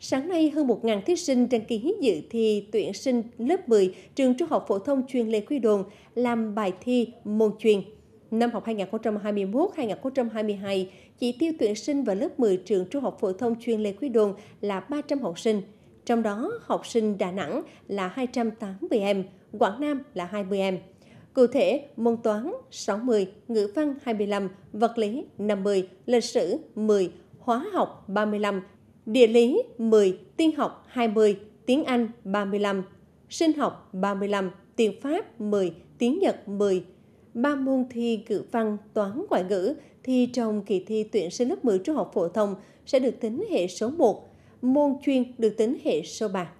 Sáng nay, hơn 1.000 thí sinh đăng ký dự thi tuyển sinh lớp 10 trường Trung học Phổ thông chuyên Lê Quý Đồn làm bài thi môn chuyên. Năm học 2021-2022, chỉ tiêu tuyển sinh vào lớp 10 trường Trung học Phổ thông chuyên Lê Quý Đồn là 300 học sinh. Trong đó, học sinh Đà Nẵng là 280 em, Quảng Nam là 20 em. Cụ thể, môn toán 60, ngữ văn 25, vật lý 50, lịch sử 10, hóa học 35, địa lý 10, tin học 20, tiếng Anh 35, sinh học 35, tiếng Pháp 10, tiếng Nhật 10. Ba môn thi ngữ văn, toán, ngoại ngữ thi trong kỳ thi tuyển sinh lớp 10 trung học phổ thông sẽ được tính hệ số 1, môn chuyên được tính hệ số 3.